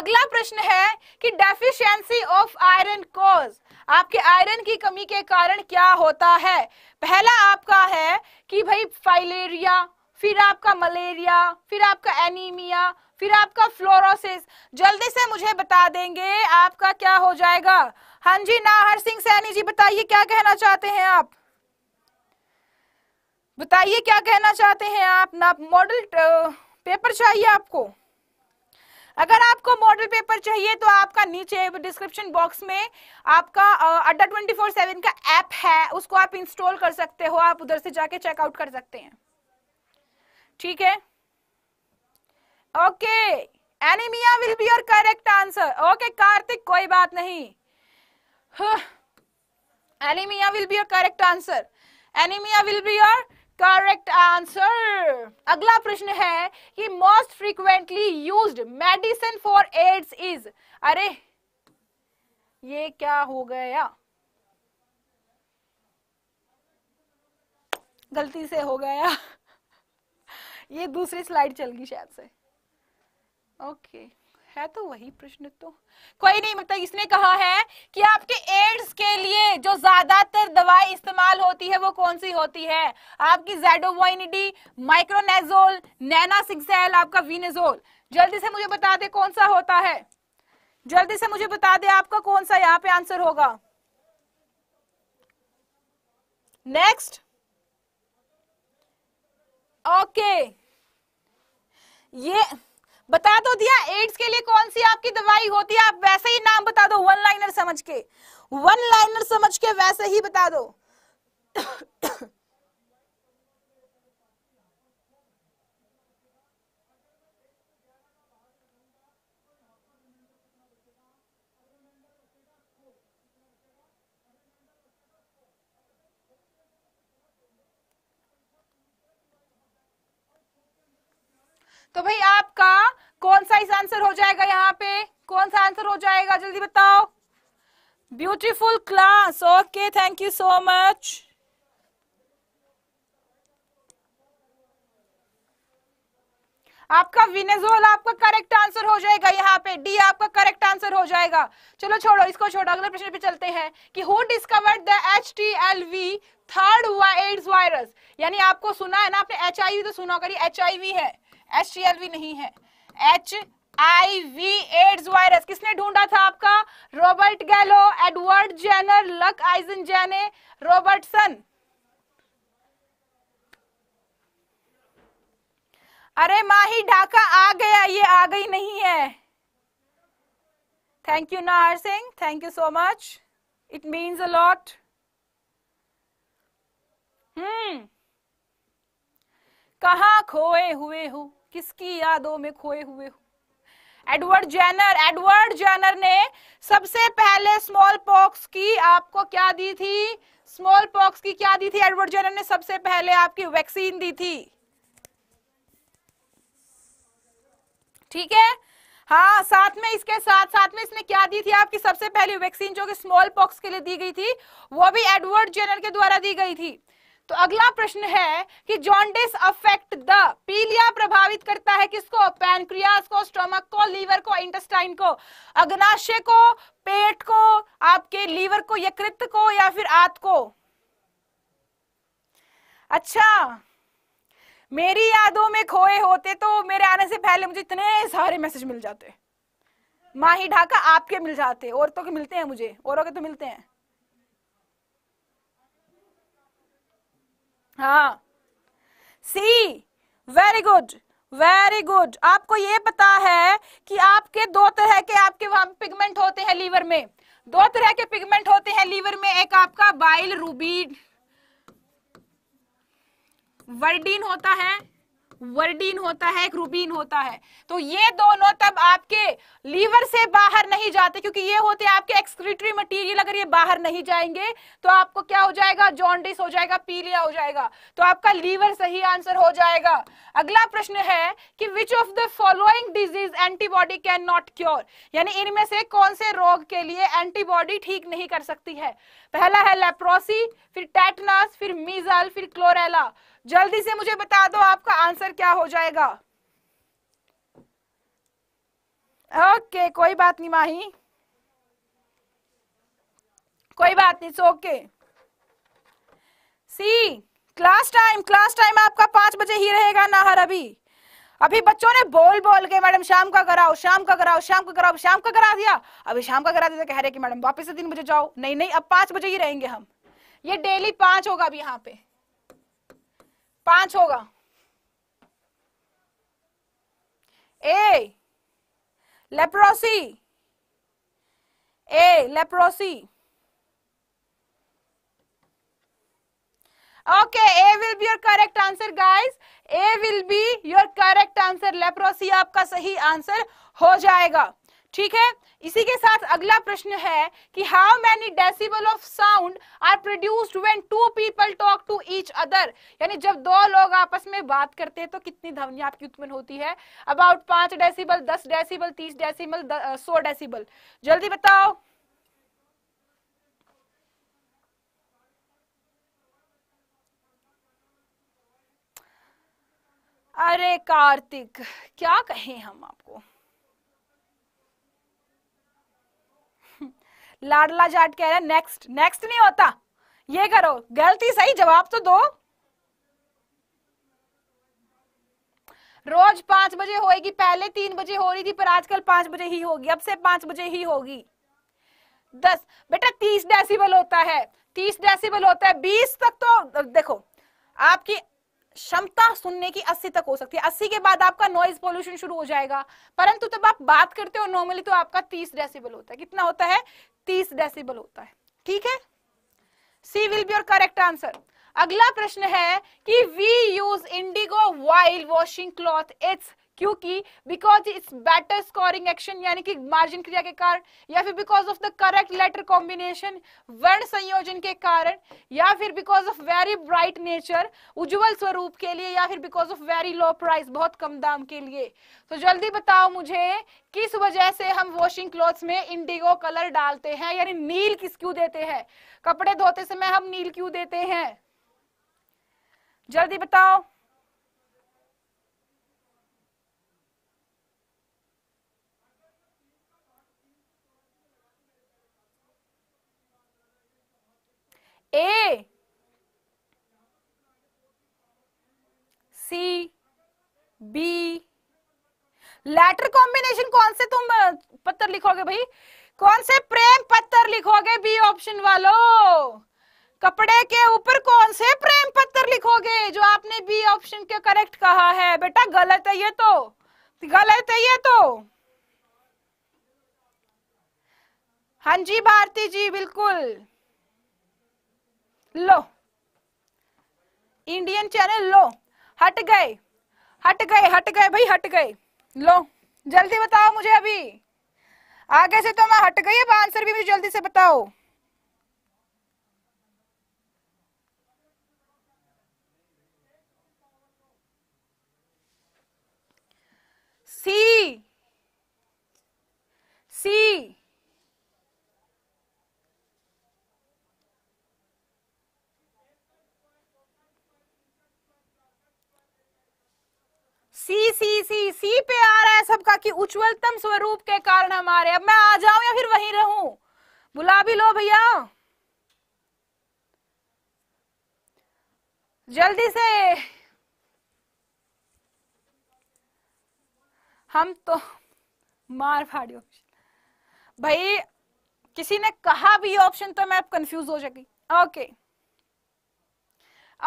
अगला प्रश्न है कि डेफिशिएंसी ऑफ आयरन कॉज आपके iron की कमी के कारण क्या होता है पहला आपका है कि भाई फाइलेरिया फिर आपका मलेरिया फिर आपका एनीमिया फिर आपका फ्लोरोसिस जल्दी से मुझे बता देंगे आपका क्या हो जाएगा हाँ जी हर सिंह सैनी जी बताइए क्या कहना चाहते हैं आप बताइए क्या कहना चाहते हैं आप ना मॉडल पेपर चाहिए आपको अगर आपको मॉडल पेपर चाहिए तो आपका नीचे डिस्क्रिप्शन बॉक्स में आपका अड्डा ट्वेंटी फोर सेवन का ऐप है उसको आप इंस्टॉल कर सकते हो आप उधर से जाके चेकआउट कर सकते हैं ठीक है okay anaemia will be your correct answer okay Kartik कोई बात नहीं anaemia will be your correct answer anaemia will be your correct answer अगला प्रश्न है कि most frequently used medicine for AIDS is अरे ये क्या हो गया गलती से हो गया ये दूसरी स्लाइड चल गई शायद से ओके है तो वही प्रश्न तो कोई नहीं मतलब इसने कहा है कि आपके एड्स के लिए जो ज्यादातर दवाई इस्तेमाल होती है वो कौन सी होती है आपकी जेडोवाइनिडी माइक्रोनेजोल नैना सिक्सैल आपका वीनेजोल जल्दी से मुझे बता दे कौन सा होता है जल्दी से मुझे बता दे आपका कौन सा यहाँ पे आंसर होगा नेक्स्ट ओके ये बता तो दिया एड्स के लिए कौन सी आपकी दवाई होती है आप वैसे ही नाम बता दो वन लाइनर समझ के वन लाइनर समझ के वैसे ही बता दो तो भाई आपका कौन सा इस आंसर हो जाएगा यहाँ पे कौन सा आंसर हो जाएगा जल्दी बताओ beautiful class okay thank you so much आपका विनेजोल आपका करेक्ट आंसर हो जाएगा यहाँ पे डी आपका करेक्ट आंसर हो जाएगा चलो छोड़ो इसको छोड़ो अगले प्रश्न पे चलते हैं कि who discovered the H T L V third AIDS virus यानी आपको सुना है ना आपने एच आई वी तो सुना करिए एच आई वी है एच नहीं है H I V AIDS virus किसने ढूंढा था आपका Robert Gallo Edward Jenner Luc आइजन जेने रॉबर्टसन अरे माही ढाका आ गया ये आ गई नहीं है thank you Nahar Singh thank you so much it means a lot hmm कहा खोए हुए हूं हु? किसकी यादों में खोए हुए हो एडवर्ड जैनर एडवर्ड जैनर ने सबसे पहले स्मॉल पॉक्स की आपको क्या दी थी स्मॉल पॉक्स की क्या दी थी एडवर्ड जैनर ने सबसे पहले आपकी वैक्सीन दी थी ठीक है हाँ साथ में इसके साथ साथ में इसने क्या दी थी आपकी सबसे पहली वैक्सीन जो कि स्मॉल पॉक्स के लिए दी गई थी वो भी एडवर्ड जेनर के द्वारा दी गई थी तो अगला प्रश्न है कि जॉन्डिस अफेक्ट द पीलिया प्रभावित करता है किसको पैनक्रियास को स्टोमक को लीवर को इंटेस्टाइन को अग्नाशय को पेट को आपके लीवर को यकृत को या फिर आत को अच्छा मेरी यादों में खोए होते तो मेरे आने से पहले मुझे इतने सारे मैसेज मिल जाते माही ढाका आपके मिल जाते औरतों के मिलते हैं मुझे औरों के तो मिलते हैं हाँ C very good very good आपको ये पता है कि आपके दो तरह के आपके वहां पिगमेंट होते हैं लीवर में दो तरह के पिगमेंट होते हैं लीवर में एक आपका बाइल रूबी वर्डिन होता है वर्डीन होता है एक रूबीन होता है तो ये दोनों तब आपके लीवर से बाहर नहीं जाते क्योंकि ये होते आपके एक्सक्रीटरी मटीरियल अगर ये बाहर नहीं जाएंगे तो आपको क्या हो जाएगा जॉन्डिस हो जाएगा पीलिया हो जाएगा तो आपका लीवर सही आंसर हो जाएगा अगला प्रश्न है कि which of the following disease antibody can not cure यानी इनमें से कौन से रोग के लिए एंटीबॉडी ठीक नहीं कर सकती है पहला है लेप्रोसी फिर टेटनास फिर मीजल फिर क्लोरेला जल्दी से मुझे बता दो आपका आंसर क्या हो जाएगा ओके कोई बात नहीं माही कोई बात नहीं so okay C class time class time आपका पांच बजे ही रहेगा ना हर अभी अभी बच्चों ने बोल बोल के मैडम शाम का कराओ शाम का कराओ शाम का कराओ शाम का करा दिया अभी शाम का करा दिया कह रहे कि मैडम वापस से तीन बजे जाओ नहीं नहीं अब पांच बजे ही रहेंगे हम ये डेली पांच होगा अभी यहाँ पे पांच होगा A leprosy A leprosy okay A will be your correct answer guys A will be your correct answer leprosy आपका सही आंसर हो जाएगा ठीक है इसी के साथ अगला प्रश्न है कि how many decibel of sound are produced when two people talk to each other यानी जब दो लोग आपस में बात करते हैं तो कितनी ध्वनि आपकी उत्पन्न होती है अबाउट पांच डेसिबल दस डेसिबल तीस डेसिबल सौ डेसिबल जल्दी बताओ अरे कार्तिक क्या कहें हम आपको लाडला जाट कह रहे नेक्स्ट नेक्स्ट नहीं होता ये करो गलती सही जवाब तो दो रोज पांच बजे होएगी पहले तीन बजे हो रही थी पर आजकल पांच बजे ही होगी अब से पांच बजे ही होगी दस बेटा तीस डेसिबल होता है तीस डेसिबल होता है बीस तक तो देखो आपकी क्षमता सुनने की अस्सी तक हो सकती है अस्सी के बाद आपका नॉइज पॉल्यूशन शुरू हो जाएगा परंतु जब आप बात करते हो नॉर्मली तो आपका तीस डेसिबल होता है कितना होता है तीस डेसिबल होता है ठीक है C will be your correct answer अगला प्रश्न है कि we use indigo while washing cloth it's क्योंकि because it's better scoring action यानी कि मार्जिन क्रिया के कारण या फिर because of the correct letter combination वर्ण संयोजन के कारण या फिर because of very bright nature उज्जवल स्वरूप के लिए या फिर because of very low price बहुत कम दाम के लिए तो जल्दी बताओ मुझे किस वजह से हम वॉशिंग क्लोथ्स में इंडिगो कलर डालते हैं यानी नील किस क्यों देते हैं कपड़े धोते समय हम नील क्यों देते हैं जल्दी बताओ बी लेटर कॉम्बिनेशन कौन से तुम पत्थर लिखोगे भाई कौन से प्रेम पत्थर लिखोगे बी ऑप्शन वालों कपड़े के ऊपर कौन से प्रेम पत्थर लिखोगे जो आपने बी ऑप्शन के करेक्ट कहा है बेटा गलत है ये तो गलत है ये तो हाँ जी भारती जी बिल्कुल लो इंडियन चैनल लो हट गए हट गए हट गए भाई हट गए लो जल्दी बताओ मुझे अभी आगे से तो मैं हट गई अब आंसर भी मुझे जल्दी से बताओ सी सी सी सी सी सी पे आ रहा है सबका कि उज्जवलतम स्वरूप के कारण हमारे अब मैं आ जाऊं या फिर वहीं रहूं बुला भी लो भैया जल्दी से हम तो मार फाड़ी ऑप्शन भाई किसी ने कहा भी ऑप्शन तो मैं अब कंफ्यूज हो जाएगी ओके okay.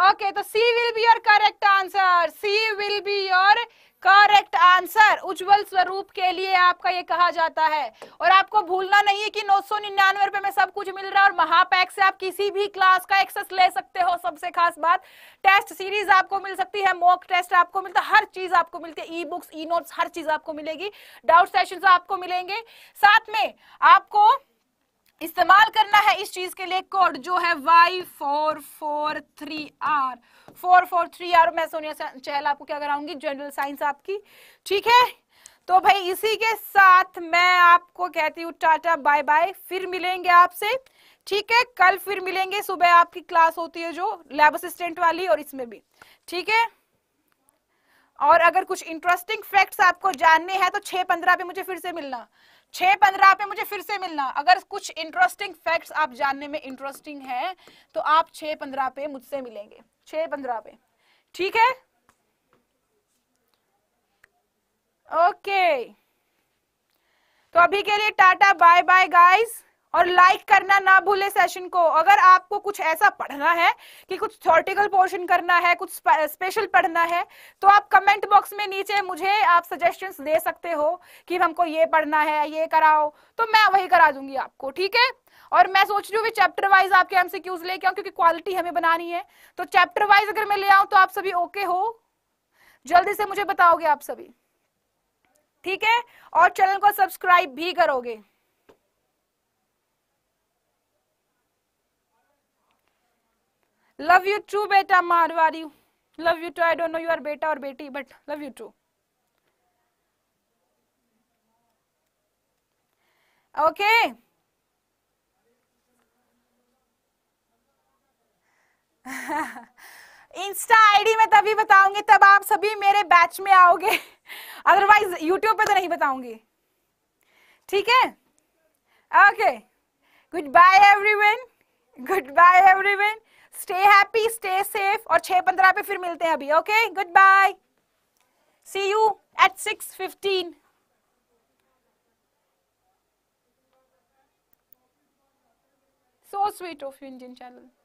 ओके तो C will be your correct answer C will be your correct answer उज्जवल स्वरूप के लिए आपका ये कहा जाता है और आपको भूलना नहीं है कि नौ सौ निन्यानवे रुपए में सब कुछ मिल रहा है और महापैक से आप किसी भी क्लास का एक्सेस ले सकते हो सबसे खास बात टेस्ट सीरीज आपको मिल सकती है मॉक टेस्ट आपको मिलता है हर चीज आपको मिलती है ई बुक्स ई नोट्स हर चीज आपको मिलेगी डाउट सेशन आपको मिलेंगे साथ में आपको इस्तेमाल करना है इस चीज के लिए कोड जो है Y four four three R four four three R मैं सोनिया चहल आपको क्या कराऊंगी जनरल साइंस आपकी ठीक है तो भाई इसी के साथ मैं आपको कहती हूँ टाटा बाय बाय फिर मिलेंगे आपसे ठीक है कल फिर मिलेंगे सुबह आपकी क्लास होती है जो लैब असिस्टेंट वाली और इसमें भी ठीक है और अगर कुछ इंटरेस्टिंग फैक्ट्स आपको जानने हैं तो छह पंद्रह पे मुझे फिर से मिलना छह पंद्रह पे मुझे फिर से मिलना अगर कुछ इंटरेस्टिंग फैक्ट्स आप जानने में इंटरेस्टिंग है तो आप छह पंद्रह पे मुझसे मिलेंगे छह पंद्रह पे ठीक है ओके तो अभी के लिए टाटा बाय बाय गाइस और लाइक करना ना भूले सेशन को अगर आपको कुछ ऐसा पढ़ना है कि कुछ थॉर्टिकल पोर्शन करना है कुछ स्पेशल पढ़ना है तो आप कमेंट बॉक्स में नीचे मुझे आप सजेशंस दे सकते हो कि हमको ये पढ़ना है ये कराओ तो मैं वही करा दूंगी आपको ठीक है और मैं सोच रही हूँ चैप्टर वाइज आपके क्यूज लेके आऊँ क्योंकि क्वालिटी हमें बनानी है तो चैप्टर वाइज अगर मैं ले आऊँ तो आप सभी ओके हो जल्दी से मुझे बताओगे आप सभी ठीक है और चैनल को सब्सक्राइब भी करोगे लव यू टू बेटा Marwari love you too I don't know you are बेटा और बेटी but love you too okay insta ID में तभी बताऊंगी तब आप सभी मेरे बैच में आओगे अदरवाइज <laughs> यूट्यूब पे तो नहीं बताऊंगी ठीक है okay goodbye everyone goodbye everyone stay happy stay safe और छह पंद्रह पे फिर मिलते हैं अभी okay goodbye see you at six fifteen so sweet of you indian channel